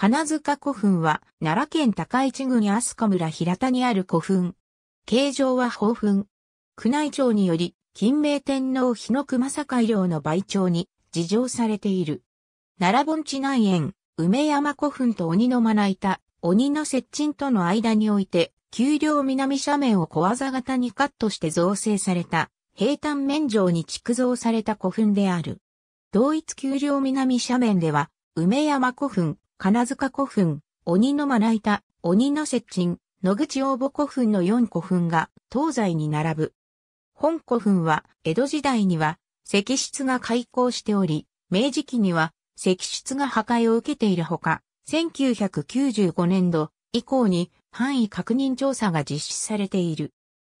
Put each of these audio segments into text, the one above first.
金塚古墳は、奈良県高市郡飛鳥村平田にある古墳。形状は宝墳。宮内庁により、金明天皇日の熊坂陵の倍長に、事情されている。奈良盆地内縁、梅山古墳と鬼のまな板、鬼の接近との間において、丘陵南斜面を小技型にカットして造成された、平坦面上に築造された古墳である。同一丘陵南斜面では、梅山古墳、金塚古墳、鬼のまな板、鬼の接近、野口応募古墳の4古墳が東西に並ぶ。本古墳は江戸時代には石室が開港しており、明治期には石室が破壊を受けているほか、1995年度以降に範囲確認調査が実施されている。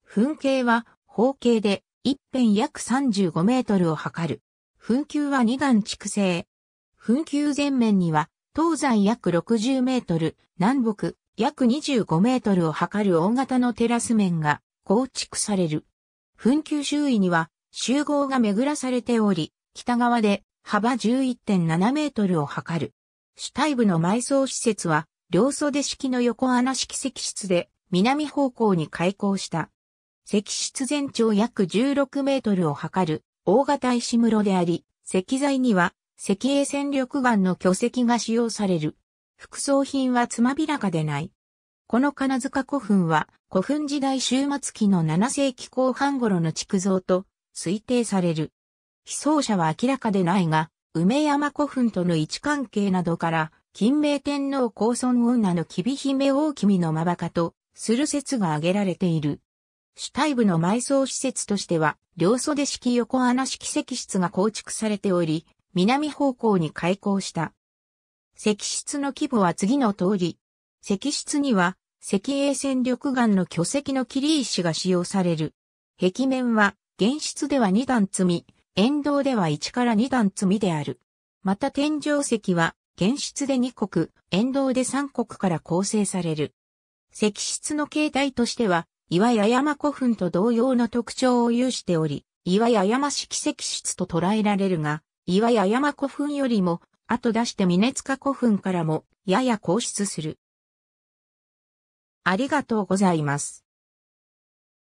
墳形は方形で一辺約35メートルを測る。墳丘は2段築成。墳丘前面には東西約60メートル、南北約25メートルを測る大型のテラス面が構築される。墳丘周囲には集合が巡らされており、北側で幅11.7メートルを測る。主体部の埋葬施設は、両袖式の横穴式石室で、南方向に開港した。石室全長約16メートルを測る、大型石室であり、石材には、石英戦力岩の巨石が使用される。副葬品はつまびらかでない。この金塚古墳は古墳時代終末期の7世紀後半頃の築造と推定される。被葬者は明らかでないが、梅山古墳との位置関係などから、金明天皇皇孫女のき姫大君のまばかとする説が挙げられている。主体部の埋葬施設としては、両袖式横穴式石室が構築されており、南方向に開港した。石室の規模は次の通り。石室には、石英戦力岩の巨石の切り石が使用される。壁面は、原室では2段積み、沿道では1から2段積みである。また天井石は、原室で2国、沿道で3国から構成される。石室の形態としては、岩や山古墳と同様の特徴を有しており、岩や山式石室と捉えられるが、岩屋山古墳よりも、後出して峰塚古墳からも、やや硬出する。ありがとうございます。